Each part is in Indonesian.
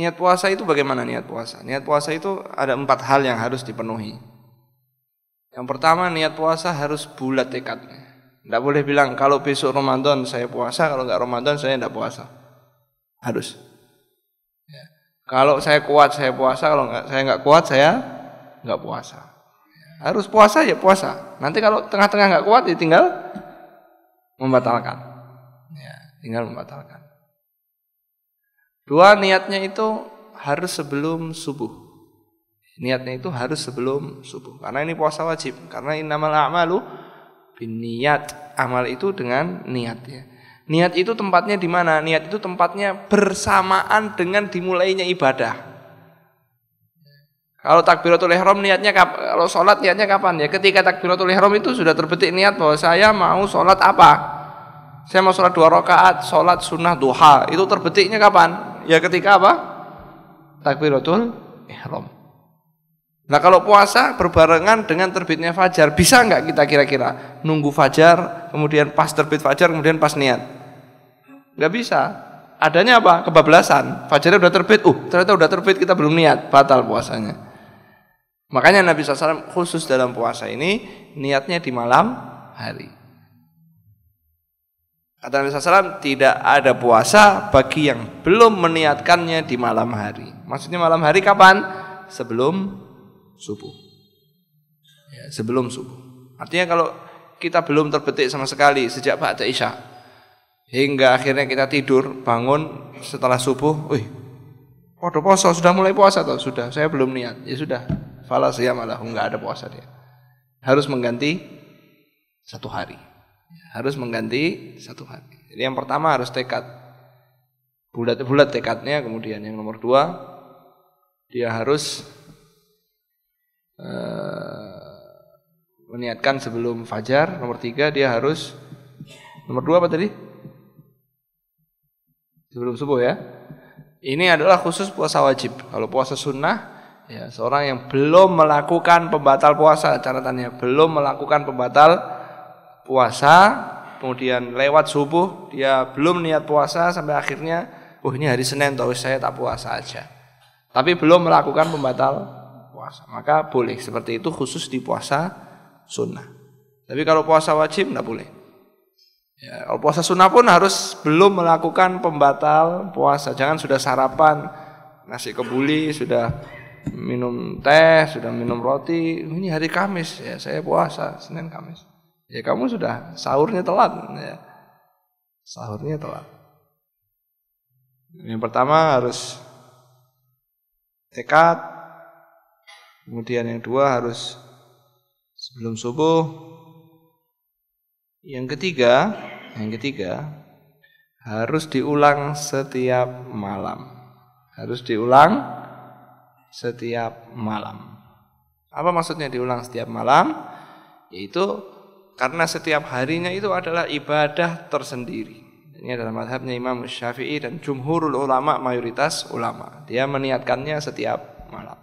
niat puasa itu bagaimana niat puasa? Niat puasa itu ada empat hal yang harus dipenuhi. Yang pertama niat puasa harus bulat tekadnya. Tidak boleh bilang kalau besok Ramadan saya puasa, kalau nggak Ramadan saya tidak puasa. Harus. Ya. Kalau saya kuat saya puasa, kalau nggak saya nggak kuat saya nggak puasa. Harus puasa ya puasa. Nanti kalau tengah-tengah nggak kuat ya tinggal membatalkan. Ya, tinggal membatalkan. Dua niatnya itu harus sebelum subuh. Niatnya itu harus sebelum subuh. Karena ini puasa wajib. Karena ini amal a'malu niat Amal itu dengan niatnya. Niat itu tempatnya di mana? Niat itu tempatnya bersamaan dengan dimulainya ibadah. Kalau takbiratul ihram niatnya kalau sholat niatnya kapan ya? Ketika takbiratul ihram itu sudah terbetik niat bahwa saya mau sholat apa? Saya mau sholat dua rakaat, sholat sunnah duha. Itu terbetiknya kapan? Ya ketika apa? Takbiratul ihram. Nah kalau puasa berbarengan dengan terbitnya fajar, bisa nggak kita kira-kira nunggu fajar, kemudian pas terbit fajar, kemudian pas niat? Nggak bisa. Adanya apa? Kebablasan. Fajarnya udah terbit, uh ternyata udah terbit kita belum niat, batal puasanya. Makanya Nabi SAW khusus dalam puasa ini niatnya di malam hari. Kata Nabi SAW, tidak ada puasa bagi yang belum meniatkannya di malam hari. Maksudnya malam hari kapan? Sebelum subuh. Ya, sebelum subuh. Artinya kalau kita belum terbetik sama sekali sejak Ba'da Isya. Hingga akhirnya kita tidur, bangun setelah subuh. Wih, waduh poso, sudah mulai puasa atau Sudah, saya belum niat. Ya sudah, falas ya malah, nggak ada puasa dia. Harus mengganti satu hari harus mengganti satu hal. Jadi yang pertama harus tekad. Bulat-bulat tekadnya, kemudian yang nomor dua, dia harus uh, meniatkan sebelum fajar. Nomor tiga, dia harus, nomor dua apa tadi? Sebelum subuh ya. Ini adalah khusus puasa wajib. Kalau puasa sunnah, ya seorang yang belum melakukan pembatal puasa, catatannya belum melakukan pembatal puasa, kemudian lewat subuh dia belum niat puasa sampai akhirnya oh ini hari Senin tahu saya tak puasa aja. Tapi belum melakukan pembatal puasa. Maka boleh seperti itu khusus di puasa sunnah. Tapi kalau puasa wajib tidak boleh. Ya, kalau puasa sunnah pun harus belum melakukan pembatal puasa. Jangan sudah sarapan nasi kebuli, sudah minum teh, sudah minum roti. Oh, ini hari Kamis ya, saya puasa Senin Kamis. Ya kamu sudah sahurnya telat. Ya. Sahurnya telat. Yang pertama harus tekad. Kemudian yang dua harus sebelum subuh. Yang ketiga, yang ketiga harus diulang setiap malam. Harus diulang setiap malam. Apa maksudnya diulang setiap malam? Yaitu karena setiap harinya itu adalah ibadah tersendiri. Ini adalah madhabnya Imam Syafi'i dan jumhurul ulama, mayoritas ulama. Dia meniatkannya setiap malam.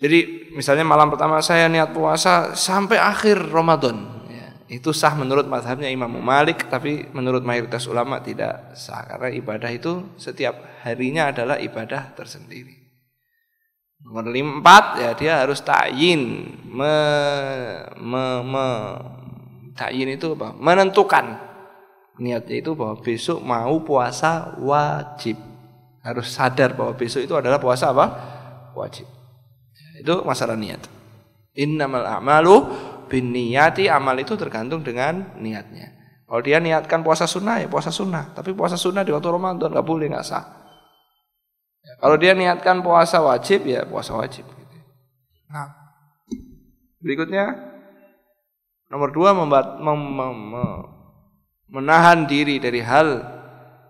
Jadi misalnya malam pertama saya niat puasa sampai akhir Ramadan. Ya, itu sah menurut madhabnya Imam Malik, tapi menurut mayoritas ulama tidak sah. Karena ibadah itu setiap harinya adalah ibadah tersendiri. Nomor lima, empat ya dia harus tayin me, me, me tayin itu apa? Menentukan niatnya itu bahwa besok mau puasa wajib. Harus sadar bahwa besok itu adalah puasa apa? Wajib. Itu masalah niat. Innamal a'malu binniyati amal itu tergantung dengan niatnya. Kalau dia niatkan puasa sunnah ya puasa sunnah, tapi puasa sunnah di waktu Ramadan nggak boleh nggak sah. Kalau dia niatkan puasa wajib ya puasa wajib. Nah, berikutnya nomor dua membat, mem, mem, mem, menahan diri dari hal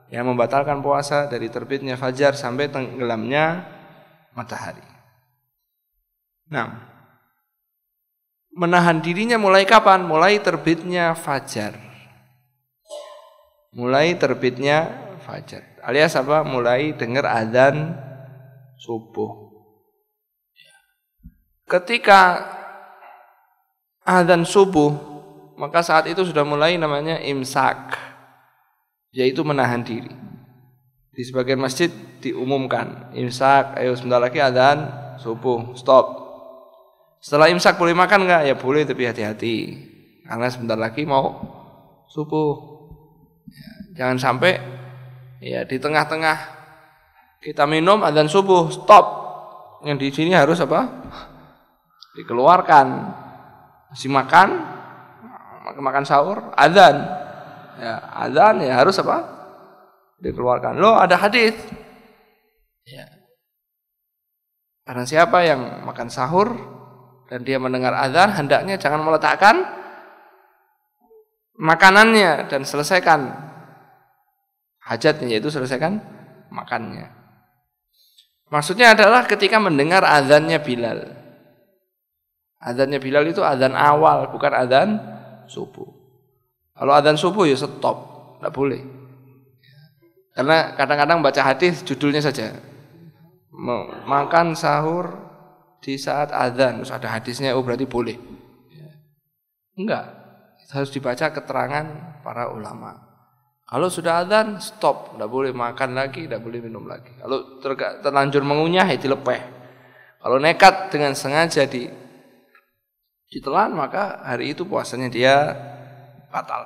yang membatalkan puasa dari terbitnya fajar sampai tenggelamnya matahari. Nah, menahan dirinya mulai kapan? Mulai terbitnya fajar. Mulai terbitnya fajar. Alias apa? Mulai dengar azan subuh. Ketika azan subuh, maka saat itu sudah mulai namanya imsak, yaitu menahan diri. Di sebagian masjid diumumkan, imsak, ayo sebentar lagi azan subuh, stop. Setelah imsak boleh makan nggak? Ya boleh, tapi hati-hati. Karena sebentar lagi mau subuh. Ya, jangan sampai Ya, di tengah-tengah kita minum azan subuh, stop. Yang di sini harus apa? Dikeluarkan. Masih makan, makan sahur, azan. Ya, azan ya harus apa? Dikeluarkan. lo ada hadis. Ya. Karena siapa yang makan sahur dan dia mendengar azan, hendaknya jangan meletakkan makanannya dan selesaikan hajatnya yaitu selesaikan makannya. Maksudnya adalah ketika mendengar azannya Bilal. Azannya Bilal itu azan awal, bukan azan subuh. Kalau azan subuh ya stop, tidak boleh. Karena kadang-kadang baca hadis judulnya saja makan sahur di saat azan terus ada hadisnya oh berarti boleh. Enggak, harus dibaca keterangan para ulama. Kalau sudah adzan stop, tidak boleh makan lagi, tidak boleh minum lagi. Kalau terlanjur mengunyah ya itu lepeh. Kalau nekat dengan sengaja di ditelan maka hari itu puasanya dia batal.